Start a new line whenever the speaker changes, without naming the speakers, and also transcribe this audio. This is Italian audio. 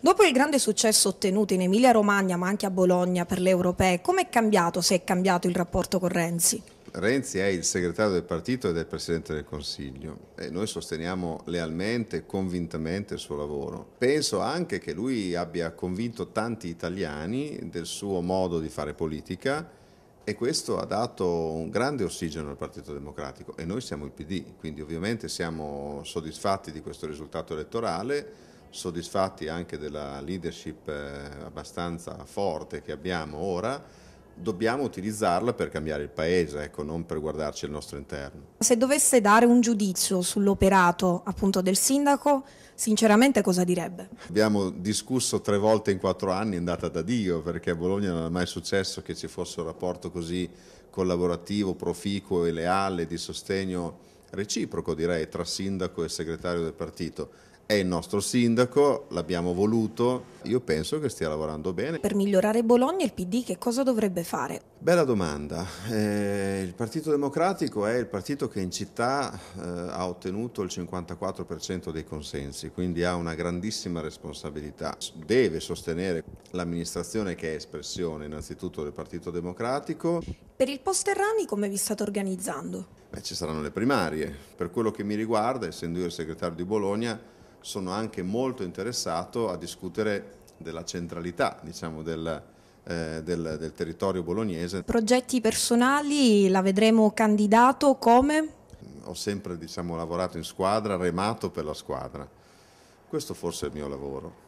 Dopo il grande successo ottenuto in Emilia-Romagna ma anche a Bologna per le europee, come è cambiato, se è cambiato il rapporto con Renzi?
Renzi è il segretario del partito ed è il Presidente del Consiglio e noi sosteniamo lealmente e convintamente il suo lavoro. Penso anche che lui abbia convinto tanti italiani del suo modo di fare politica e questo ha dato un grande ossigeno al Partito Democratico e noi siamo il PD, quindi ovviamente siamo soddisfatti di questo risultato elettorale soddisfatti anche della leadership eh, abbastanza forte che abbiamo ora, dobbiamo utilizzarla per cambiare il paese, ecco, non per guardarci al nostro interno.
Se dovesse dare un giudizio sull'operato appunto del sindaco, sinceramente cosa direbbe?
Abbiamo discusso tre volte in quattro anni, è andata da Dio, perché a Bologna non è mai successo che ci fosse un rapporto così collaborativo, proficuo e leale di sostegno reciproco direi tra sindaco e segretario del partito è il nostro sindaco, l'abbiamo voluto, io penso che stia lavorando bene. Per
migliorare Bologna il PD che cosa dovrebbe fare?
Bella domanda. Eh, il Partito Democratico è il partito che in città eh, ha ottenuto il 54% dei consensi, quindi ha una grandissima responsabilità. Deve sostenere l'amministrazione che è espressione innanzitutto del Partito Democratico.
Per il post Terrani come vi state organizzando?
Beh, ci saranno le primarie. Per quello che mi riguarda, essendo io il segretario di Bologna, sono anche molto interessato a discutere della centralità diciamo, del, eh, del, del territorio bolognese.
Progetti personali la vedremo candidato come?
Ho sempre diciamo, lavorato in squadra, remato per la squadra. Questo forse è il mio lavoro.